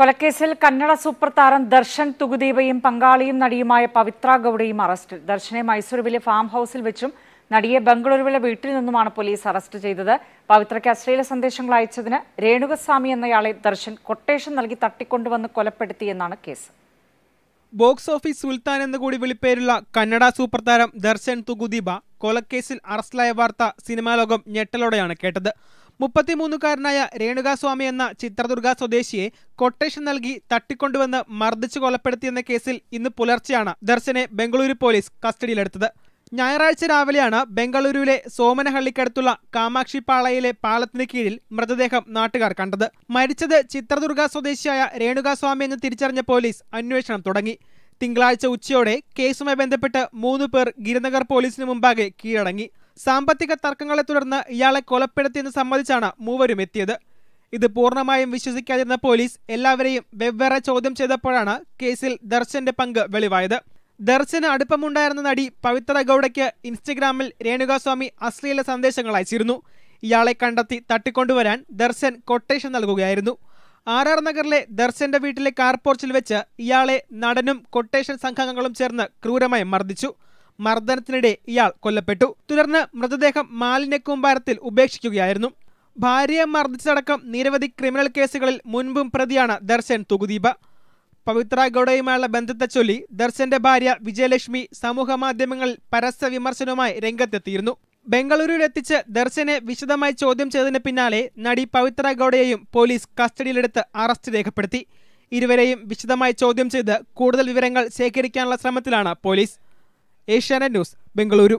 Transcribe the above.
കൊലക്കേസിൽ Kannada super താരം ദർശൻ തുകുദീപയും പങ്കാളിയും നടിയുമായ പവിത്ര ഗൌഡയും അറസ്റ്റിൽ ദർശനെ മൈസൂരുവിലെ farm ഹൌസിൽ വെച്ചും നടിയെ ബംഗളൂരുവിലെ വീട്ടിൽ നിന്നുമാണ് പോലീസ് അറസ്റ്റ് ചെയ്തത് പവിത്രയ്ക്ക് അശ്ലീല സന്ദേശങ്ങൾ അയച്ചതിന് രേണുകസ്വാമി എന്നയാളെ ദർശൻ കൊട്ടേഷൻ നൽകി തട്ടിക്കൊണ്ടുവന്ന് കൊലപ്പെടുത്തിയെന്നാണ് കേസ് ബോക്സ് ഓഫീസ് സുൽത്താൻ എന്ന കൂടി വിളിപ്പേരുള്ള കന്നഡ സൂപ്പർ താരം ദർശൻ തുകുദീപ കൊലക്കേസിൽ അറസ്റ്റിലായ വാർത്ത സിനിമാ ലോകം ഞെട്ടലോടെയാണ് കേട്ടത് മുപ്പത്തിമൂന്നുകാരനായ രേണുകാസ്വാമി എന്ന ചിത്രദുർഗ സ്വദേശിയെ കൊട്ടേഷൻ നൽകി തട്ടിക്കൊണ്ടുവന്ന് മർദ്ദിച്ചു കൊലപ്പെടുത്തിയെന്ന കേസിൽ ഇന്ന് പുലർച്ചെയാണ് ദർശനെ ബംഗളൂരു പോലീസ് കസ്റ്റഡിയിലെടുത്തത് ഞായറാഴ്ച രാവിലെയാണ് ബംഗളൂരുവിലെ സോമനഹള്ളിക്കടുത്തുള്ള പാളയിലെ പാളത്തിന് കീഴിൽ മൃതദേഹം നാട്ടുകാർ കണ്ടത് മരിച്ചത് ചിത്രദുർഗ സ്വദേശിയായ രേണുകാസ്വാമി എന്ന് തിരിച്ചറിഞ്ഞ പോലീസ് അന്വേഷണം തുടങ്ങി തിങ്കളാഴ്ച ഉച്ചയോടെ കേസുമായി ബന്ധപ്പെട്ട് മൂന്ന് പേർ ഗിരിനഗർ പോലീസിന് മുമ്പാകെ കീഴടങ്ങി സാമ്പത്തിക തർക്കങ്ങളെ തുടർന്ന് ഇയാളെ കൊലപ്പെടുത്തിയെന്ന് സമ്മതിച്ചാണ് മൂവരും എത്തിയത് ഇത് പൂർണ്ണമായും വിശ്വസിക്കാതിരുന്ന പോലീസ് എല്ലാവരെയും വെവ്വേറെ ചോദ്യം ചെയ്തപ്പോഴാണ് കേസിൽ ദർശന്റെ പങ്ക് വെളിവായത് ദർശന് അടുപ്പമുണ്ടായിരുന്ന നടി പവിത്ര ഗൌഡയ്ക്ക് ഇൻസ്റ്റഗ്രാമിൽ രേണുകാസ്വാമി അശ്ലീല സന്ദേശങ്ങൾ അയച്ചിരുന്നു ഇയാളെ കണ്ടെത്തി തട്ടിക്കൊണ്ടുവരാൻ ദർശൻ കൊട്ടേഷൻ നൽകുകയായിരുന്നു ആർ ആർ നഗറിലെ ദർശന്റെ വീട്ടിലെ കാർ പോർച്ചിൽ വെച്ച് ഇയാളെ നടനും കൊട്ടേഷൻ സംഘാംഗങ്ങളും ചേർന്ന് ക്രൂരമായി മർദ്ദിച്ചു മർദ്ദനത്തിനിടെ ഇയാൾ കൊല്ലപ്പെട്ടു തുടർന്ന് മൃതദേഹം മാലിന്യക്കൂമ്പാരത്തിൽ ഉപേക്ഷിക്കുകയായിരുന്നു ഭാര്യയെ മർദ്ദിച്ചടക്കം നിരവധി ക്രിമിനൽ കേസുകളിൽ മുൻപും പ്രതിയാണ് ദർശൻ തുകുദീപ പവിത്ര ഗൌഡയുമായുള്ള ബന്ധത്തെ ചൊല്ലി ദർശന്റെ ഭാര്യ വിജയലക്ഷ്മി സമൂഹ മാധ്യമങ്ങളിൽ പരസ്യ വിമർശനവുമായി രംഗത്തെത്തിയിരുന്നു ബംഗളൂരുവിലെത്തിച്ച് ദർശനെ വിശദമായി ചോദ്യം ചെയ്തതിന് പിന്നാലെ നടി പവിത്ര ഗൌഡയെയും പോലീസ് കസ്റ്റഡിയിലെടുത്ത് അറസ്റ്റ് രേഖപ്പെടുത്തി ഇരുവരെയും വിശദമായി ചോദ്യം ചെയ്ത് കൂടുതൽ വിവരങ്ങൾ ശേഖരിക്കാനുള്ള ശ്രമത്തിലാണ് പോലീസ് ഏഷ്യാനെറ്റ് ന്യൂസ് ബംഗളൂരു